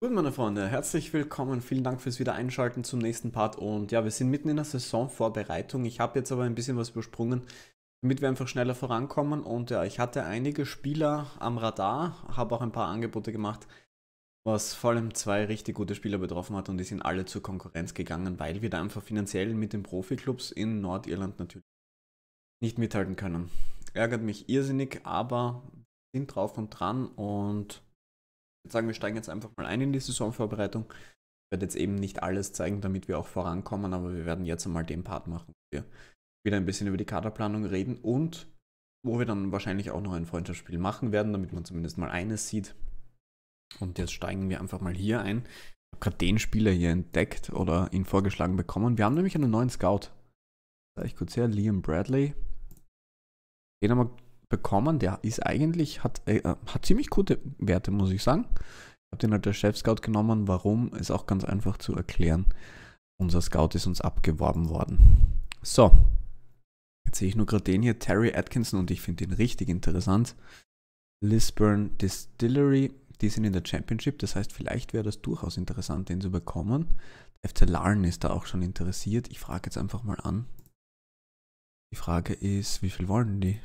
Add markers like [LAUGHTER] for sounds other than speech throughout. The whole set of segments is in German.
Gut, meine Freunde, herzlich willkommen. Vielen Dank fürs Wiedereinschalten zum nächsten Part. Und ja, wir sind mitten in der Saisonvorbereitung. Ich habe jetzt aber ein bisschen was übersprungen, damit wir einfach schneller vorankommen. Und ja, ich hatte einige Spieler am Radar, habe auch ein paar Angebote gemacht, was vor allem zwei richtig gute Spieler betroffen hat. Und die sind alle zur Konkurrenz gegangen, weil wir da einfach finanziell mit den Profiklubs in Nordirland natürlich nicht mithalten können. Ärgert mich irrsinnig, aber sind drauf und dran und sagen, wir steigen jetzt einfach mal ein in die Saisonvorbereitung. Ich werde jetzt eben nicht alles zeigen, damit wir auch vorankommen, aber wir werden jetzt einmal den Part machen, wo wir wieder ein bisschen über die Kaderplanung reden und wo wir dann wahrscheinlich auch noch ein Freundschaftsspiel machen werden, damit man zumindest mal eines sieht. Und jetzt steigen wir einfach mal hier ein. Ich habe gerade den Spieler hier entdeckt oder ihn vorgeschlagen bekommen. Wir haben nämlich einen neuen Scout. Da ich kurz her, Liam Bradley. Den haben wir bekommen. Der ist eigentlich, hat, äh, äh, hat ziemlich gute Werte, muss ich sagen. Ich habe den halt als Chef-Scout genommen. Warum, ist auch ganz einfach zu erklären. Unser Scout ist uns abgeworben worden. So, jetzt sehe ich nur gerade den hier, Terry Atkinson, und ich finde ihn richtig interessant. Lisburn Distillery, die sind in der Championship, das heißt, vielleicht wäre das durchaus interessant, den zu bekommen. Der FC Larn ist da auch schon interessiert. Ich frage jetzt einfach mal an. Die Frage ist, wie viel wollen die?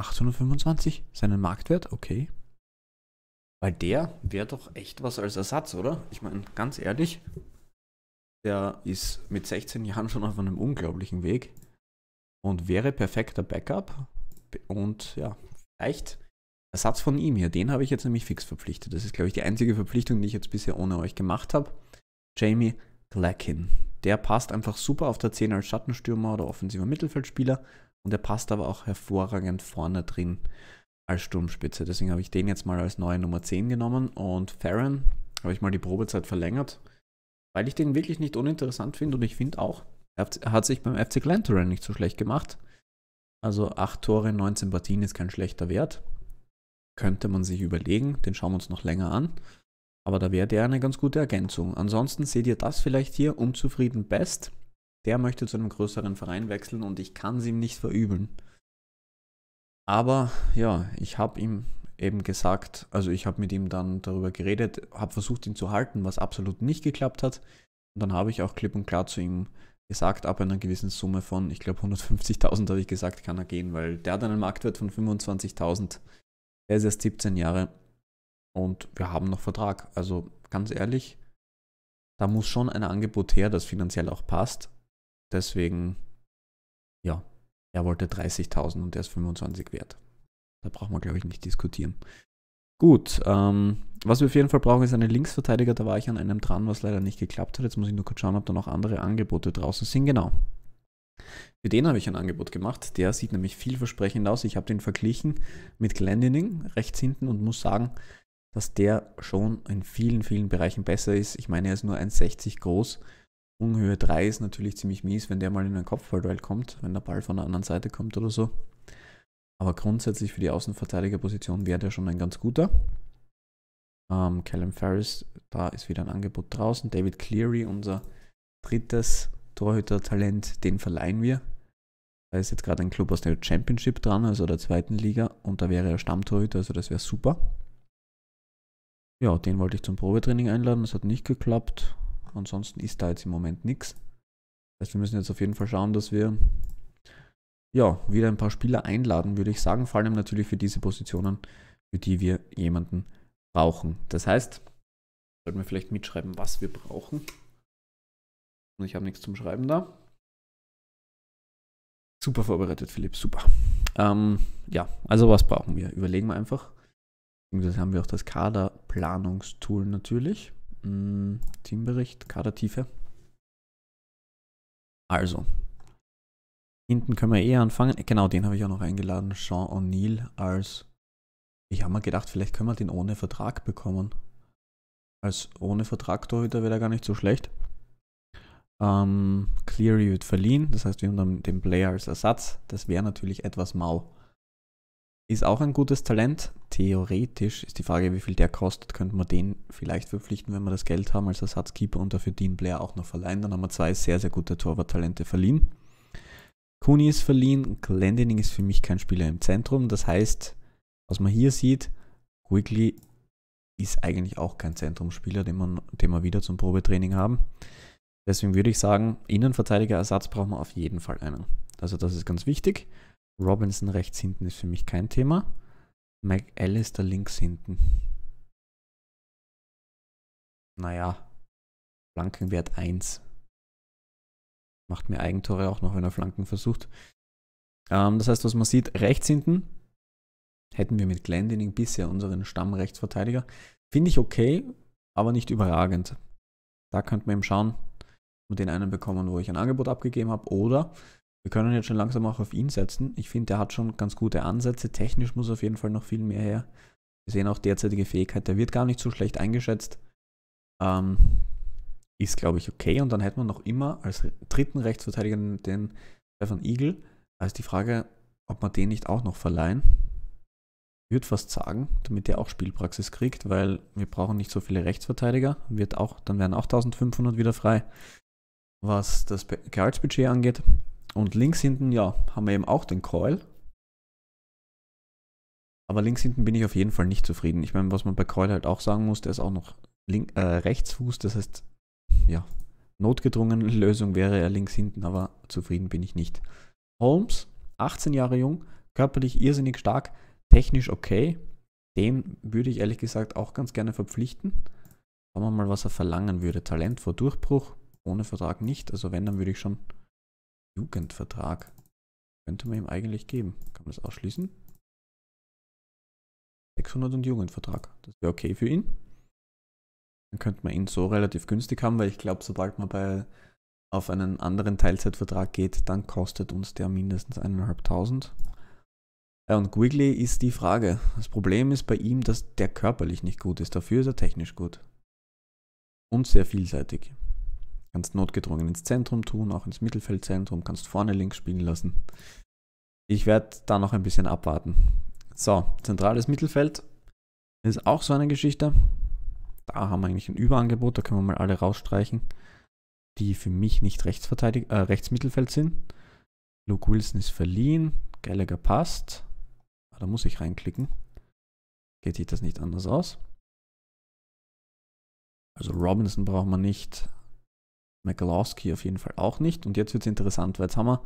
825 seinen Marktwert, okay. Weil der wäre doch echt was als Ersatz, oder? Ich meine, ganz ehrlich, der ist mit 16 Jahren schon auf einem unglaublichen Weg und wäre perfekter Backup. Und ja, vielleicht Ersatz von ihm hier. Den habe ich jetzt nämlich fix verpflichtet. Das ist, glaube ich, die einzige Verpflichtung, die ich jetzt bisher ohne euch gemacht habe. Jamie Glackin. Der passt einfach super auf der 10 als Schattenstürmer oder offensiver Mittelfeldspieler. Und er passt aber auch hervorragend vorne drin als Sturmspitze. Deswegen habe ich den jetzt mal als neue Nummer 10 genommen. Und Farron habe ich mal die Probezeit verlängert, weil ich den wirklich nicht uninteressant finde. Und ich finde auch, er hat sich beim FC Glentoran nicht so schlecht gemacht. Also 8 Tore in 19 Partien ist kein schlechter Wert. Könnte man sich überlegen, den schauen wir uns noch länger an. Aber da wäre der eine ganz gute Ergänzung. Ansonsten seht ihr das vielleicht hier unzufrieden best der möchte zu einem größeren Verein wechseln und ich kann es ihm nicht verübeln. Aber ja, ich habe ihm eben gesagt, also ich habe mit ihm dann darüber geredet, habe versucht, ihn zu halten, was absolut nicht geklappt hat. Und dann habe ich auch klipp und klar zu ihm gesagt, ab einer gewissen Summe von, ich glaube 150.000 habe ich gesagt, kann er gehen, weil der hat einen Marktwert von 25.000. Der ist erst 17 Jahre und wir haben noch Vertrag. Also ganz ehrlich, da muss schon ein Angebot her, das finanziell auch passt. Deswegen, ja, er wollte 30.000 und er ist 25 wert. Da braucht man, glaube ich, nicht diskutieren. Gut, ähm, was wir auf jeden Fall brauchen, ist einen Linksverteidiger. Da war ich an einem dran, was leider nicht geklappt hat. Jetzt muss ich nur kurz schauen, ob da noch andere Angebote draußen sind. Genau. Für den habe ich ein Angebot gemacht. Der sieht nämlich vielversprechend aus. Ich habe den verglichen mit Glendening rechts hinten und muss sagen, dass der schon in vielen, vielen Bereichen besser ist. Ich meine, er ist nur 1,60 groß Sprunghöhe 3 ist natürlich ziemlich mies, wenn der mal in den Kopfballduell halt kommt, wenn der Ball von der anderen Seite kommt oder so. Aber grundsätzlich für die Außenverteidigerposition wäre der schon ein ganz guter. Ähm, Callum Ferris, da ist wieder ein Angebot draußen. David Cleary, unser drittes Torhüter-Talent, den verleihen wir. Da ist jetzt gerade ein Club aus der Championship dran, also der zweiten Liga, und da wäre er Stammtorhüter, also das wäre super. Ja, den wollte ich zum Probetraining einladen, das hat nicht geklappt. Ansonsten ist da jetzt im Moment nichts. Das heißt, wir müssen jetzt auf jeden Fall schauen, dass wir ja, wieder ein paar Spieler einladen, würde ich sagen. Vor allem natürlich für diese Positionen, für die wir jemanden brauchen. Das heißt, sollten wir vielleicht mitschreiben, was wir brauchen. Und ich habe nichts zum Schreiben da. Super vorbereitet, Philipp, super. Ähm, ja, also was brauchen wir? Überlegen wir einfach. Das haben wir auch das Kaderplanungstool natürlich. Mm, Teambericht, Kadertiefe. Also, hinten können wir eh anfangen. Äh, genau, den habe ich auch noch eingeladen. Sean O'Neill als. Ich habe mir gedacht, vielleicht können wir den ohne Vertrag bekommen. Als ohne Vertrag Torhüter wäre er gar nicht so schlecht. Ähm, Cleary wird verliehen, das heißt, wir haben dann den Player als Ersatz. Das wäre natürlich etwas mau. Ist auch ein gutes Talent. Theoretisch ist die Frage, wie viel der kostet. Könnte man den vielleicht verpflichten, wenn wir das Geld haben als Ersatzkeeper und dafür Dean Blair auch noch verleihen. Dann haben wir zwei sehr, sehr gute Torwarttalente verliehen. Kuni ist verliehen. Glendening ist für mich kein Spieler im Zentrum. Das heißt, was man hier sieht, Quigley ist eigentlich auch kein Zentrumspieler, den, man, den wir wieder zum Probetraining haben. Deswegen würde ich sagen, Innenverteidiger-Ersatz brauchen wir auf jeden Fall einen. Also das ist ganz wichtig. Robinson rechts hinten ist für mich kein Thema. McAllister links hinten. Naja, Flankenwert 1. Macht mir Eigentore auch noch, wenn er Flanken versucht. Ähm, das heißt, was man sieht, rechts hinten hätten wir mit Glendinning bisher unseren Stammrechtsverteidiger. Finde ich okay, aber nicht überragend. Da könnte man eben schauen, ob wir den einen bekommen, wo ich ein Angebot abgegeben habe. Oder wir können jetzt schon langsam auch auf ihn setzen. Ich finde, der hat schon ganz gute Ansätze. Technisch muss auf jeden Fall noch viel mehr her. Wir sehen auch derzeitige Fähigkeit. Der wird gar nicht so schlecht eingeschätzt. Ähm, ist, glaube ich, okay. Und dann hätten wir noch immer als dritten Rechtsverteidiger den Stefan Igel. Da also ist die Frage, ob wir den nicht auch noch verleihen. Ich würde fast sagen, damit der auch Spielpraxis kriegt, weil wir brauchen nicht so viele Rechtsverteidiger. Wird auch, dann wären auch 1500 wieder frei, was das Gehaltsbudget angeht. Und links hinten, ja, haben wir eben auch den Coil. Aber links hinten bin ich auf jeden Fall nicht zufrieden. Ich meine, was man bei Coil halt auch sagen muss, der ist auch noch link, äh, Rechtsfuß. Das heißt, ja, notgedrungene [LAUGHS] Lösung wäre er links hinten, aber zufrieden bin ich nicht. Holmes, 18 Jahre jung, körperlich irrsinnig stark, technisch okay. Den würde ich ehrlich gesagt auch ganz gerne verpflichten. Schauen wir mal, was er verlangen würde. Talent vor Durchbruch, ohne Vertrag nicht. Also wenn, dann würde ich schon Jugendvertrag. Könnte man ihm eigentlich geben. Kann man das ausschließen? 600 und Jugendvertrag. Das wäre okay für ihn. Dann könnte man ihn so relativ günstig haben, weil ich glaube, sobald man bei, auf einen anderen Teilzeitvertrag geht, dann kostet uns der mindestens 1.500. und Quigley ist die Frage. Das Problem ist bei ihm, dass der körperlich nicht gut ist. Dafür ist er technisch gut. Und sehr vielseitig. Kannst notgedrungen ins Zentrum tun, auch ins Mittelfeldzentrum, kannst vorne links spielen lassen. Ich werde da noch ein bisschen abwarten. So, zentrales Mittelfeld ist auch so eine Geschichte. Da haben wir eigentlich ein Überangebot, da können wir mal alle rausstreichen, die für mich nicht äh, Rechtsmittelfeld sind. Luke Wilson ist verliehen, Gallagher passt. Ah, da muss ich reinklicken. Geht sich das nicht anders aus? Also Robinson braucht man nicht. Magalowski auf jeden Fall auch nicht. Und jetzt wird es interessant, weil jetzt haben wir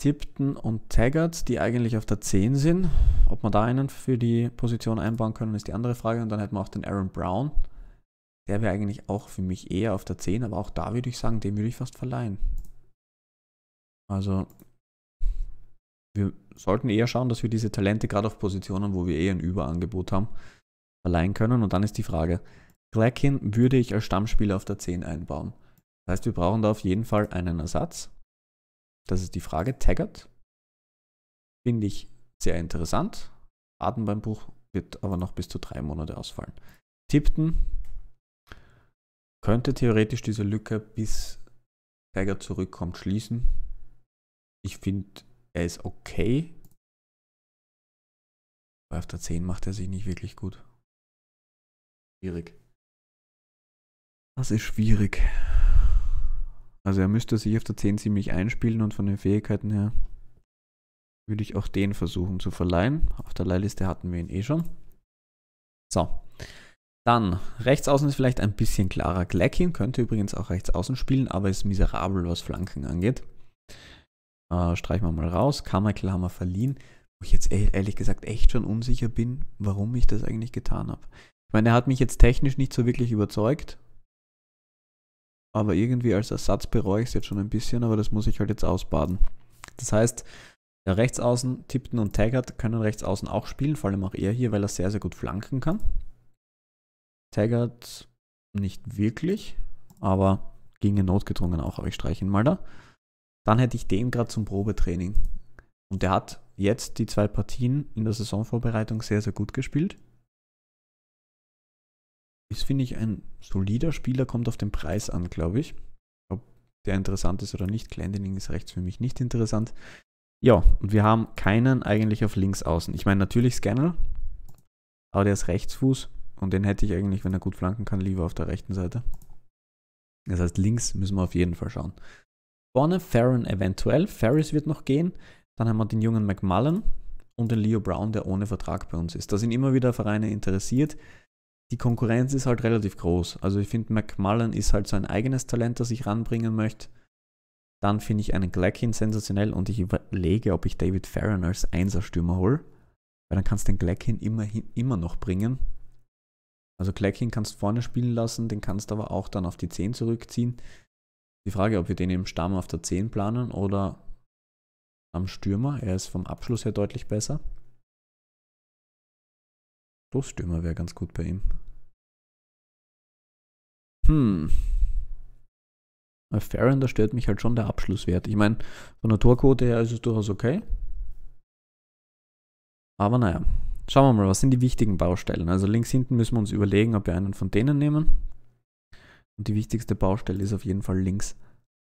Tipton und Taggart, die eigentlich auf der 10 sind. Ob man da einen für die Position einbauen können, ist die andere Frage. Und dann hätten wir auch den Aaron Brown. Der wäre eigentlich auch für mich eher auf der 10, aber auch da würde ich sagen, den würde ich fast verleihen. Also, wir sollten eher schauen, dass wir diese Talente gerade auf Positionen, wo wir eher ein Überangebot haben, verleihen können. Und dann ist die Frage, Glackin würde ich als Stammspieler auf der 10 einbauen. Das heißt, wir brauchen da auf jeden Fall einen Ersatz. Das ist die Frage. Taggart finde ich sehr interessant. Atem beim Buch wird aber noch bis zu drei Monate ausfallen. Tipton könnte theoretisch diese Lücke bis Taggart zurückkommt schließen. Ich finde, er ist okay. Aber auf der 10 macht er sich nicht wirklich gut. Schwierig. Das ist schwierig. Also er müsste sich auf der 10 ziemlich einspielen und von den Fähigkeiten her würde ich auch den versuchen zu verleihen. Auf der Leihliste hatten wir ihn eh schon. So. Dann, rechts außen ist vielleicht ein bisschen klarer. Gleckin könnte übrigens auch rechts außen spielen, aber ist miserabel, was Flanken angeht. Äh, streichen wir mal raus. Carmichael haben wir verliehen. Wo ich jetzt e-, ehrlich gesagt echt schon unsicher bin, warum ich das eigentlich getan habe. Ich meine, er hat mich jetzt technisch nicht so wirklich überzeugt aber irgendwie als Ersatz bereue ich es jetzt schon ein bisschen, aber das muss ich halt jetzt ausbaden. Das heißt, der Rechtsaußen, Tipton und Taggart können Rechtsaußen auch spielen, vor allem auch er hier, weil er sehr, sehr gut flanken kann. Taggart nicht wirklich, aber ginge notgedrungen auch, aber ich streiche ihn mal da. Dann hätte ich den gerade zum Probetraining. Und der hat jetzt die zwei Partien in der Saisonvorbereitung sehr, sehr gut gespielt. Ist, finde ich, ein solider Spieler, kommt auf den Preis an, glaube ich. Ob der interessant ist oder nicht. Glendening ist rechts für mich nicht interessant. Ja, und wir haben keinen eigentlich auf links außen. Ich meine natürlich Scanner, aber der ist Rechtsfuß und den hätte ich eigentlich, wenn er gut flanken kann, lieber auf der rechten Seite. Das heißt, links müssen wir auf jeden Fall schauen. Vorne Farron eventuell, Ferris wird noch gehen. Dann haben wir den jungen McMullen und den Leo Brown, der ohne Vertrag bei uns ist. Da sind immer wieder Vereine interessiert die Konkurrenz ist halt relativ groß. Also ich finde, McMullen ist halt so ein eigenes Talent, das ich ranbringen möchte. Dann finde ich einen Glackin sensationell und ich überlege, ob ich David Farron als Einserstürmer hole. Weil dann kannst du den Glackin immerhin immer noch bringen. Also Glackin kannst du vorne spielen lassen, den kannst du aber auch dann auf die 10 zurückziehen. Die Frage, ob wir den im Stamm auf der 10 planen oder am Stürmer. Er ist vom Abschluss her deutlich besser. Stoßstürmer wäre ganz gut bei ihm. Hm. Bei da stört mich halt schon der Abschlusswert. Ich meine, von der Torquote her ist es durchaus okay. Aber naja, schauen wir mal, was sind die wichtigen Baustellen? Also links hinten müssen wir uns überlegen, ob wir einen von denen nehmen. Und die wichtigste Baustelle ist auf jeden Fall links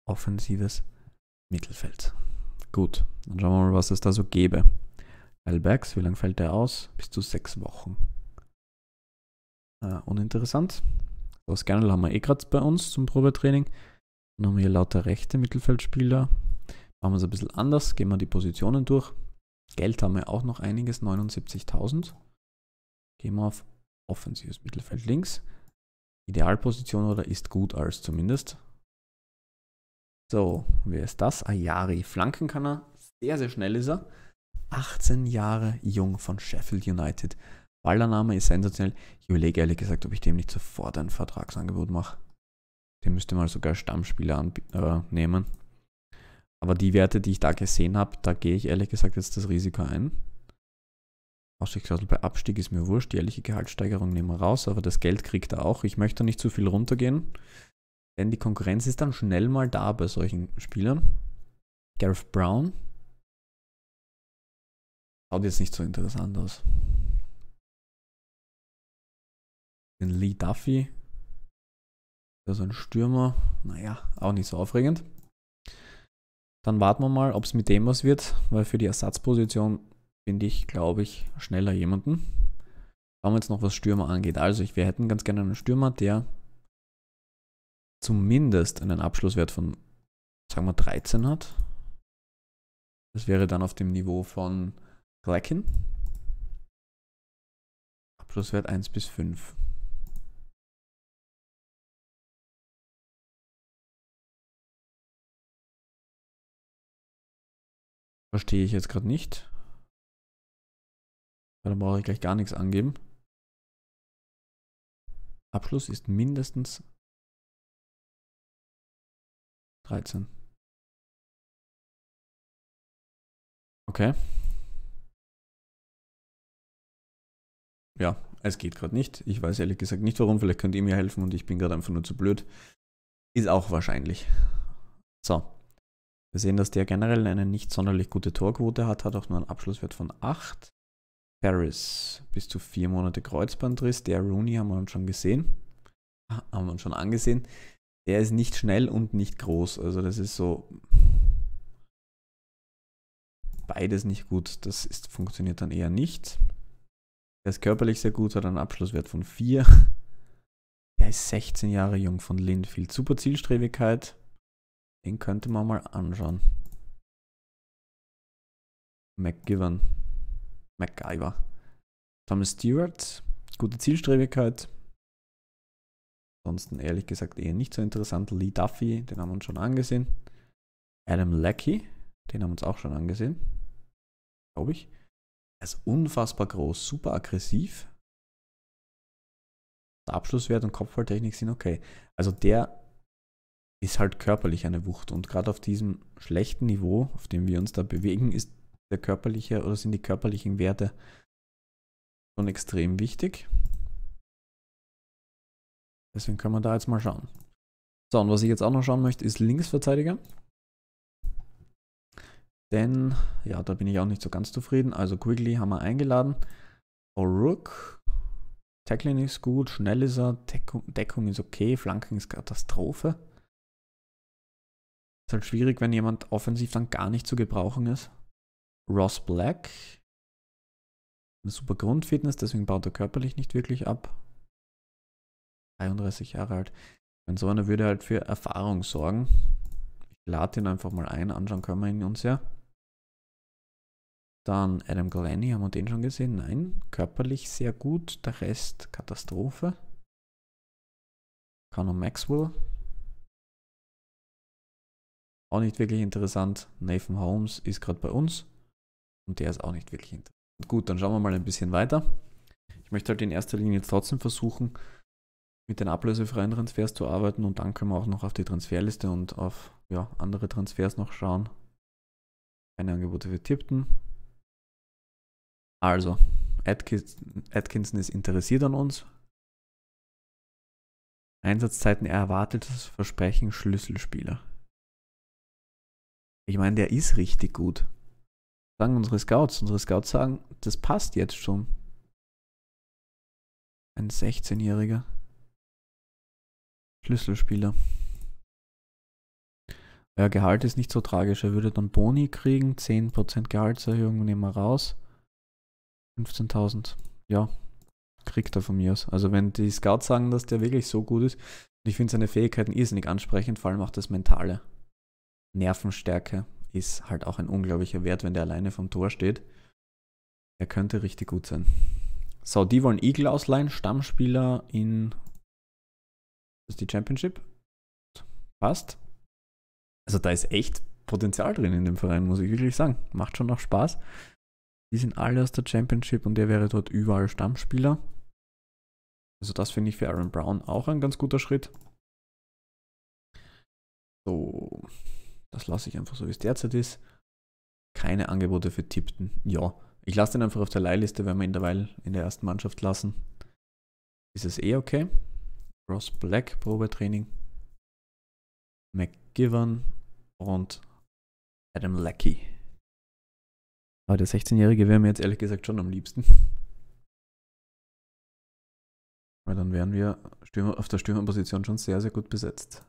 offensives Mittelfeld. Gut, dann schauen wir mal, was es da so gäbe. Albergs, wie lange fällt der aus? Bis zu sechs Wochen. Uh, uninteressant. So, gerne haben wir eh gerade bei uns zum Probetraining. Dann haben wir hier lauter rechte Mittelfeldspieler. Machen wir es ein bisschen anders, gehen wir die Positionen durch. Geld haben wir auch noch einiges, 79.000. Gehen wir auf offensives Mittelfeld links. Idealposition oder ist gut als zumindest. So, wer ist das? Ayari. Flanken kann er. Sehr, sehr schnell ist er. 18 Jahre jung von Sheffield United. Ballername ist sensationell. Ich überlege ehrlich gesagt, ob ich dem nicht sofort ein Vertragsangebot mache. Den müsste mal sogar Stammspieler äh, nehmen. Aber die Werte, die ich da gesehen habe, da gehe ich ehrlich gesagt jetzt das Risiko ein. Aussichtsklausel bei Abstieg ist mir wurscht. Die jährliche Gehaltssteigerung nehmen wir raus, aber das Geld kriegt er auch. Ich möchte nicht zu viel runtergehen, denn die Konkurrenz ist dann schnell mal da bei solchen Spielern. Gareth Brown, Schaut jetzt nicht so interessant aus. Den Lee Duffy. Das ist ein Stürmer. Naja, auch nicht so aufregend. Dann warten wir mal, ob es mit dem was wird, weil für die Ersatzposition finde ich, glaube ich, schneller jemanden. Schauen wir jetzt noch, was Stürmer angeht. Also, ich, wir hätten ganz gerne einen Stürmer, der zumindest einen Abschlusswert von, sagen wir, 13 hat. Das wäre dann auf dem Niveau von Slacken. Abschlusswert 1 bis 5. Verstehe ich jetzt gerade nicht. Da brauche ich gleich gar nichts angeben. Abschluss ist mindestens 13. Okay. ja, es geht gerade nicht. Ich weiß ehrlich gesagt nicht warum. Vielleicht könnt ihr mir helfen und ich bin gerade einfach nur zu blöd. Ist auch wahrscheinlich. So. Wir sehen, dass der generell eine nicht sonderlich gute Torquote hat, hat auch nur einen Abschlusswert von 8. Paris, bis zu vier Monate Kreuzbandriss. Der Rooney haben wir uns schon gesehen. Ah, haben wir uns schon angesehen. Der ist nicht schnell und nicht groß. Also das ist so beides nicht gut. Das ist, funktioniert dann eher nicht. Der ist körperlich sehr gut, hat einen Abschlusswert von 4. Er ist 16 Jahre jung von Linfield. Super Zielstrebigkeit. Den könnte man mal anschauen. McGivern. MacGyver. Thomas Stewart. Gute Zielstrebigkeit. Ansonsten ehrlich gesagt eher nicht so interessant. Lee Duffy, den haben wir uns schon angesehen. Adam Leckie, den haben wir uns auch schon angesehen. Glaube ich. Er ist unfassbar groß, super aggressiv. Der Abschlusswert und Kopfballtechnik sind okay. Also der ist halt körperlich eine Wucht. Und gerade auf diesem schlechten Niveau, auf dem wir uns da bewegen, ist der körperliche oder sind die körperlichen Werte schon extrem wichtig. Deswegen können wir da jetzt mal schauen. So, und was ich jetzt auch noch schauen möchte, ist Linksverteidiger. Denn, ja, da bin ich auch nicht so ganz zufrieden. Also Quigley haben wir eingeladen. O'Rook. Tackling ist gut, schnell ist er, Deckung, Deckung ist okay, Flanking ist Katastrophe. Ist halt schwierig, wenn jemand offensiv dann gar nicht zu gebrauchen ist. Ross Black. Eine super Grundfitness, deswegen baut er körperlich nicht wirklich ab. 33 Jahre alt. Wenn so einer würde halt für Erfahrung sorgen. Ich lade ihn einfach mal ein, anschauen können wir ihn uns ja. Dann Adam Galani, haben wir den schon gesehen? Nein. Körperlich sehr gut, der Rest Katastrophe. Conor Maxwell. Auch nicht wirklich interessant. Nathan Holmes ist gerade bei uns. Und der ist auch nicht wirklich interessant. Gut, dann schauen wir mal ein bisschen weiter. Ich möchte halt in erster Linie jetzt trotzdem versuchen, mit den ablösefreien Transfers zu arbeiten und dann können wir auch noch auf die Transferliste und auf ja, andere Transfers noch schauen. Keine Angebote für Tipton. Also, Atkinson, Atkinson ist interessiert an uns. Einsatzzeiten erwartetes Versprechen Schlüsselspieler. Ich meine, der ist richtig gut. Sagen unsere Scouts. Unsere Scouts sagen, das passt jetzt schon. Ein 16-jähriger Schlüsselspieler. Ja, Gehalt ist nicht so tragisch. Er würde dann Boni kriegen, 10% Gehaltserhöhung nehmen wir raus. 15.000. Ja, kriegt er von mir aus. Also wenn die Scouts sagen, dass der wirklich so gut ist, ich finde seine Fähigkeiten irrsinnig ansprechend, vor allem auch das Mentale. Nervenstärke ist halt auch ein unglaublicher Wert, wenn der alleine vom Tor steht. Er könnte richtig gut sein. So, die wollen Eagle ausleihen, Stammspieler in das ist die Championship. Passt. Also da ist echt Potenzial drin in dem Verein, muss ich wirklich sagen. Macht schon noch Spaß. Die sind alle aus der Championship und der wäre dort überall Stammspieler. Also das finde ich für Aaron Brown auch ein ganz guter Schritt. So, das lasse ich einfach so, wie es derzeit ist. Keine Angebote für Tipton. Ja, ich lasse den einfach auf der Leihliste, wenn wir ihn derweil in der ersten Mannschaft lassen. Ist es eh okay. Ross Black, Probetraining. McGivern und Adam Lackey. Aber ah, der 16-Jährige wäre mir jetzt ehrlich gesagt schon am liebsten. Weil dann wären wir auf der Stürmerposition schon sehr, sehr gut besetzt.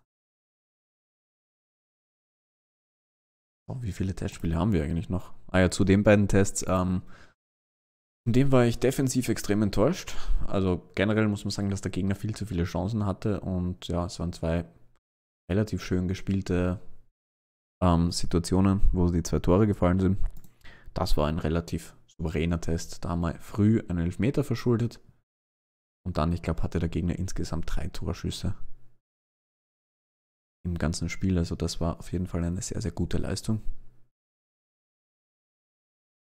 Oh, wie viele Testspiele haben wir eigentlich noch? Ah ja, zu den beiden Tests. Ähm, in dem war ich defensiv extrem enttäuscht. Also generell muss man sagen, dass der Gegner viel zu viele Chancen hatte. Und ja, es waren zwei relativ schön gespielte ähm, Situationen, wo die zwei Tore gefallen sind. Das war ein relativ souveräner Test. Da haben wir früh einen Elfmeter verschuldet. Und dann, ich glaube, hatte der Gegner insgesamt drei Torschüsse im ganzen Spiel. Also das war auf jeden Fall eine sehr, sehr gute Leistung.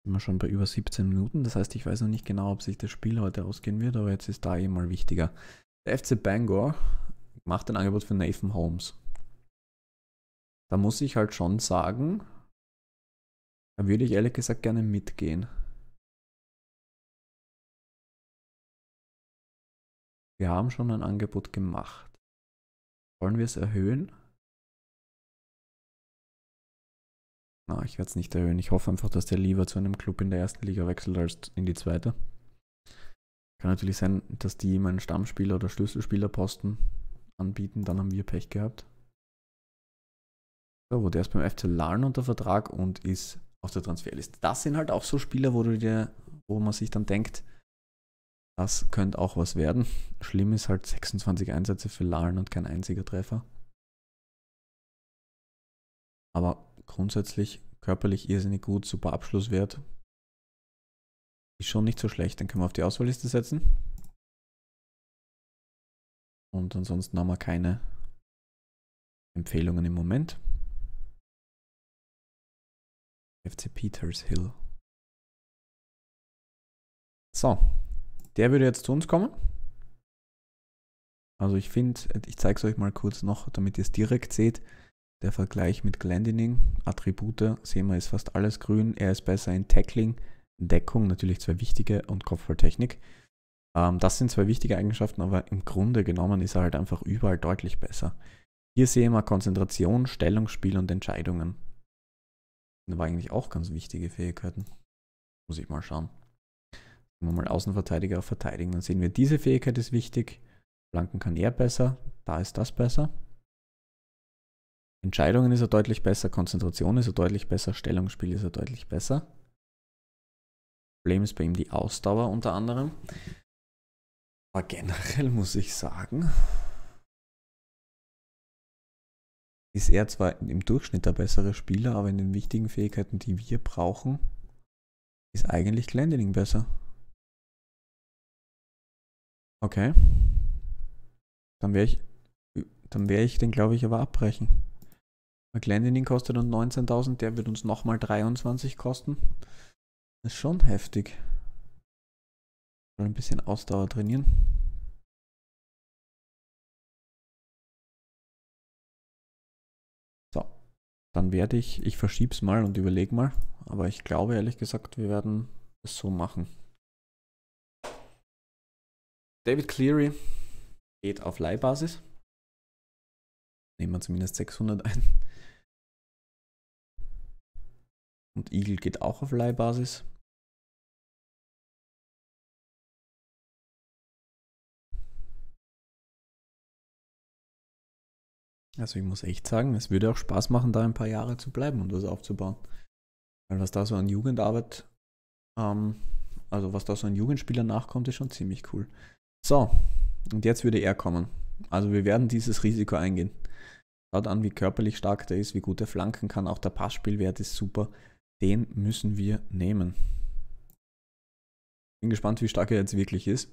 Sind schon bei über 17 Minuten. Das heißt, ich weiß noch nicht genau, ob sich das Spiel heute ausgehen wird, aber jetzt ist da eben eh mal wichtiger. Der FC Bangor macht ein Angebot für Nathan Holmes. Da muss ich halt schon sagen, da würde ich ehrlich gesagt gerne mitgehen. Wir haben schon ein Angebot gemacht. Wollen wir es erhöhen? Na, ich werde es nicht erhöhen. Ich hoffe einfach, dass der lieber zu einem Club in der ersten Liga wechselt als in die zweite. Kann natürlich sein, dass die meinen Stammspieler oder Schlüsselspielerposten anbieten. Dann haben wir Pech gehabt. So, der ist beim FC Larn unter Vertrag und ist auf der Transferliste. Das sind halt auch so Spieler, wo, du dir, wo man sich dann denkt, das könnte auch was werden. Schlimm ist halt 26 Einsätze für Lahlen und kein einziger Treffer. Aber grundsätzlich körperlich irrsinnig gut, super Abschlusswert. Ist schon nicht so schlecht. Dann können wir auf die Auswahlliste setzen. Und ansonsten haben wir keine Empfehlungen im Moment. FC Peters Hill. So, der würde jetzt zu uns kommen. Also ich finde, ich zeige es euch mal kurz noch, damit ihr es direkt seht. Der Vergleich mit Glendinning, Attribute, sehen wir, ist fast alles grün. Er ist besser in Tackling, Deckung, natürlich zwei wichtige und Kopfballtechnik. Ähm, das sind zwei wichtige Eigenschaften, aber im Grunde genommen ist er halt einfach überall deutlich besser. Hier sehen wir Konzentration, Stellungsspiel und Entscheidungen sind aber eigentlich auch ganz wichtige Fähigkeiten. Muss ich mal schauen. Wenn wir mal Außenverteidiger auf verteidigen, dann sehen wir, diese Fähigkeit ist wichtig. Flanken kann er besser, da ist das besser. Entscheidungen ist er deutlich besser, Konzentration ist er deutlich besser, Stellungsspiel ist er deutlich besser. Problem ist bei ihm die Ausdauer unter anderem. Aber generell muss ich sagen, ist er zwar im Durchschnitt der bessere Spieler, aber in den wichtigen Fähigkeiten, die wir brauchen, ist eigentlich Glendening besser. Okay. Dann wäre ich, dann wäre ich den, glaube ich, aber abbrechen. Glendening kostet dann 19.000, der wird uns nochmal 23 kosten. Das ist schon heftig. Ein bisschen Ausdauer trainieren. Dann werde ich, ich verschiebe es mal und überlege mal, aber ich glaube ehrlich gesagt, wir werden es so machen. David Cleary geht auf Leihbasis. Nehmen wir zumindest 600 ein. Und Eagle geht auch auf Leihbasis. Also ich muss echt sagen, es würde auch Spaß machen, da ein paar Jahre zu bleiben und das aufzubauen. Weil was da so an Jugendarbeit, ähm, also was da so an Jugendspielern nachkommt, ist schon ziemlich cool. So, und jetzt würde er kommen. Also wir werden dieses Risiko eingehen. Schaut an, wie körperlich stark der ist, wie gut er flanken kann, auch der Passspielwert ist super. Den müssen wir nehmen. Bin gespannt, wie stark er jetzt wirklich ist.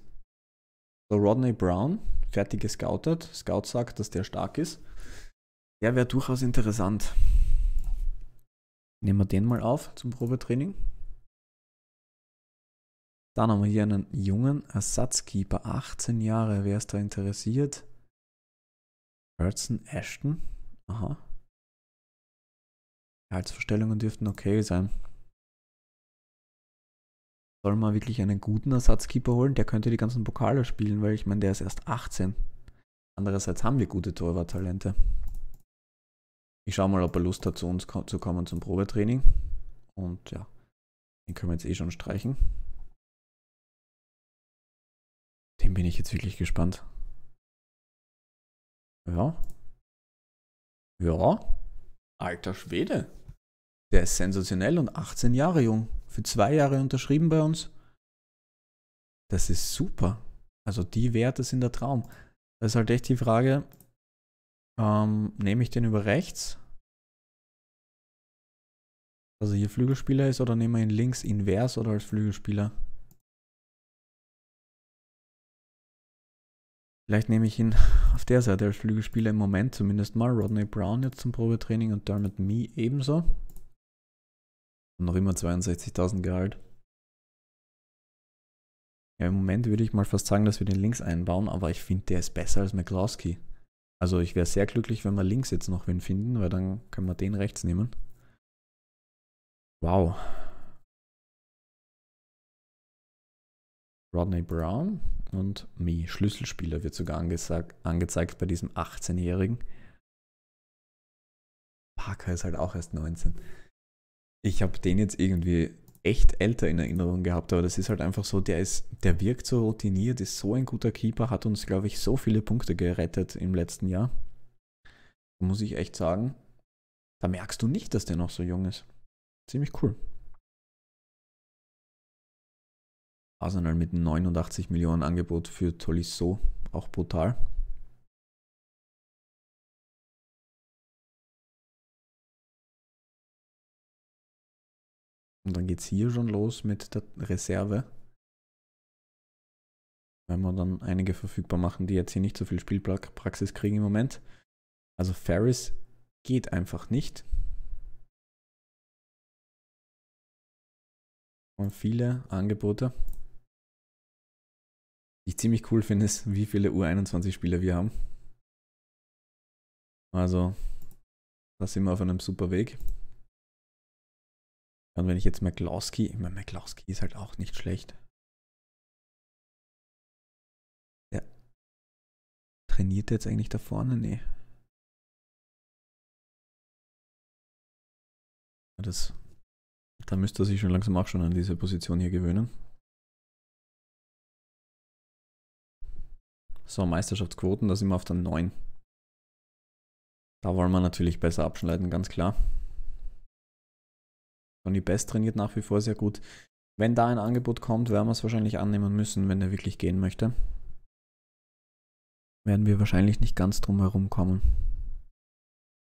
So, Rodney Brown, fertig gescoutet. Scout sagt, dass der stark ist. Der wäre durchaus interessant. Nehmen wir den mal auf zum Probetraining. Dann haben wir hier einen jungen Ersatzkeeper, 18 Jahre. Wer ist da interessiert? Hudson Ashton. Aha. Gehaltsverstellungen dürften okay sein. Soll man wirklich einen guten Ersatzkeeper holen? Der könnte die ganzen Pokale spielen, weil ich meine, der ist erst 18. Andererseits haben wir gute Torwarttalente. talente ich schaue mal, ob er Lust hat, zu uns zu kommen zum Probetraining. Und ja, den können wir jetzt eh schon streichen. Den bin ich jetzt wirklich gespannt. Ja. Ja. Alter Schwede. Der ist sensationell und 18 Jahre jung. Für zwei Jahre unterschrieben bei uns. Das ist super. Also die Werte sind der Traum. Das ist halt echt die Frage, ähm, nehme ich den über rechts also hier Flügelspieler ist oder nehmen wir ihn links invers oder als Flügelspieler? Vielleicht nehme ich ihn [LAUGHS] auf der Seite als Flügelspieler im Moment zumindest mal. Rodney Brown jetzt zum Probetraining und Dermot Me ebenso. Und noch immer 62.000 Gehalt. Ja, im Moment würde ich mal fast sagen, dass wir den links einbauen, aber ich finde, der ist besser als McCloskey. Also ich wäre sehr glücklich, wenn wir links jetzt noch wen finden, weil dann können wir den rechts nehmen. Wow. Rodney Brown und Me. Schlüsselspieler wird sogar angezeigt, angezeigt bei diesem 18-Jährigen. Parker ist halt auch erst 19. Ich habe den jetzt irgendwie echt älter in Erinnerung gehabt, aber das ist halt einfach so, der ist, der wirkt so routiniert, ist so ein guter Keeper, hat uns, glaube ich, so viele Punkte gerettet im letzten Jahr. Muss ich echt sagen. Da merkst du nicht, dass der noch so jung ist. Ziemlich cool. Arsenal mit 89 Millionen Angebot für Tolisso, auch brutal. Und dann geht es hier schon los mit der Reserve. Wenn wir dann einige verfügbar machen, die jetzt hier nicht so viel Spielpraxis kriegen im Moment. Also Ferris geht einfach nicht. und viele Angebote. Ich ziemlich cool finde es, wie viele U21-Spieler wir haben. Also, da sind wir auf einem super Weg. Und wenn ich jetzt McCloskey, ich meine, McCloskey ist halt auch nicht schlecht. Der Trainiert jetzt eigentlich da vorne? Nee. Das da müsste er sich schon langsam auch schon an diese Position hier gewöhnen. So, Meisterschaftsquoten, da sind wir auf der 9. Da wollen wir natürlich besser abschneiden, ganz klar. Johnny Best trainiert nach wie vor sehr gut. Wenn da ein Angebot kommt, werden wir es wahrscheinlich annehmen müssen, wenn er wirklich gehen möchte. Werden wir wahrscheinlich nicht ganz drum herum kommen.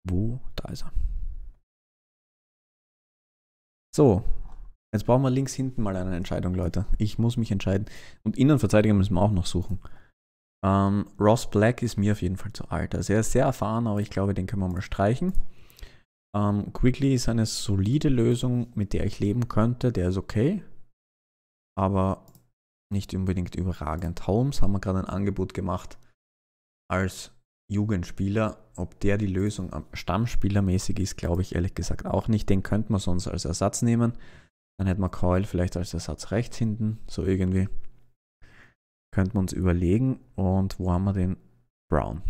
Wo? Da ist er. So, jetzt brauchen wir links hinten mal eine Entscheidung, Leute. Ich muss mich entscheiden. Und Innenverteidiger müssen wir auch noch suchen. Ähm, Ross Black ist mir auf jeden Fall zu alt. Also er ist sehr erfahren, aber ich glaube, den können wir mal streichen. Ähm, Quigley ist eine solide Lösung, mit der ich leben könnte. Der ist okay, aber nicht unbedingt überragend. Holmes haben wir gerade ein Angebot gemacht als Jugendspieler, ob der die Lösung stammspielermäßig ist, glaube ich ehrlich gesagt auch nicht. Den könnte man sonst als Ersatz nehmen. Dann hätte man Coil vielleicht als Ersatz rechts hinten, so irgendwie. Könnten wir uns überlegen. Und wo haben wir den Brown?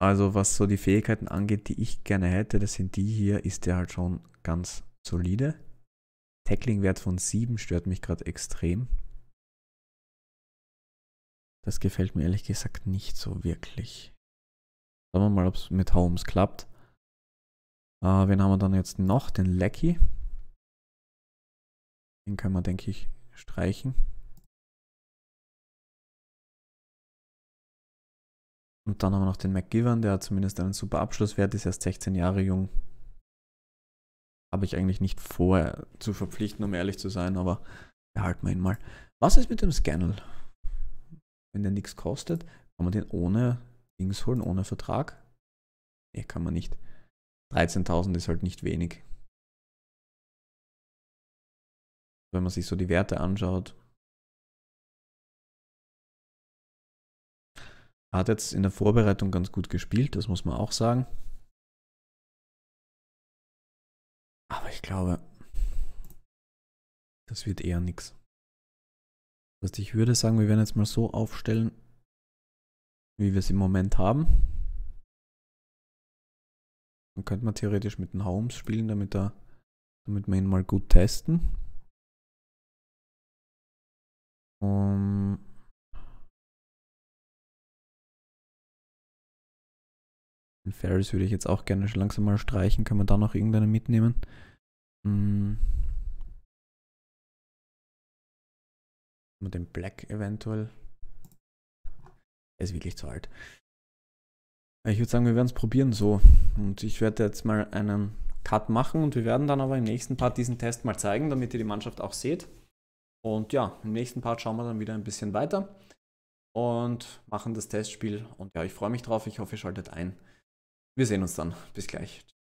Also was so die Fähigkeiten angeht, die ich gerne hätte, das sind die hier, ist der halt schon ganz solide. Tackling-Wert von 7 stört mich gerade extrem. Das gefällt mir ehrlich gesagt nicht so wirklich. Schauen wir mal, ob es mit Holmes klappt. Äh, wen haben wir dann jetzt noch? Den Lecky. Den können wir, denke ich, streichen. Und dann haben wir noch den McGivern, der hat zumindest einen super Abschlusswert, ist erst 16 Jahre jung. Habe ich eigentlich nicht vor äh, zu verpflichten, um ehrlich zu sein, aber behalten wir ihn mal. Was ist mit dem Scannel? wenn der nichts kostet, kann man den ohne Dings holen, ohne Vertrag? Ne, kann man nicht. 13.000 ist halt nicht wenig. Wenn man sich so die Werte anschaut. Hat jetzt in der Vorbereitung ganz gut gespielt, das muss man auch sagen. Aber ich glaube, das wird eher nichts heißt, ich würde sagen, wir werden jetzt mal so aufstellen, wie wir es im Moment haben. Dann könnte man theoretisch mit den Homes spielen, damit, er, damit wir ihn mal gut testen. Um, den Ferris würde ich jetzt auch gerne schon langsam mal streichen. Können wir da noch irgendeine mitnehmen? Hm. Mit dem Black eventuell. Er ist wirklich zu alt. Ich würde sagen, wir werden es probieren so. Und ich werde jetzt mal einen Cut machen und wir werden dann aber im nächsten Part diesen Test mal zeigen, damit ihr die Mannschaft auch seht. Und ja, im nächsten Part schauen wir dann wieder ein bisschen weiter und machen das Testspiel. Und ja, ich freue mich drauf. Ich hoffe, ihr schaltet ein. Wir sehen uns dann. Bis gleich.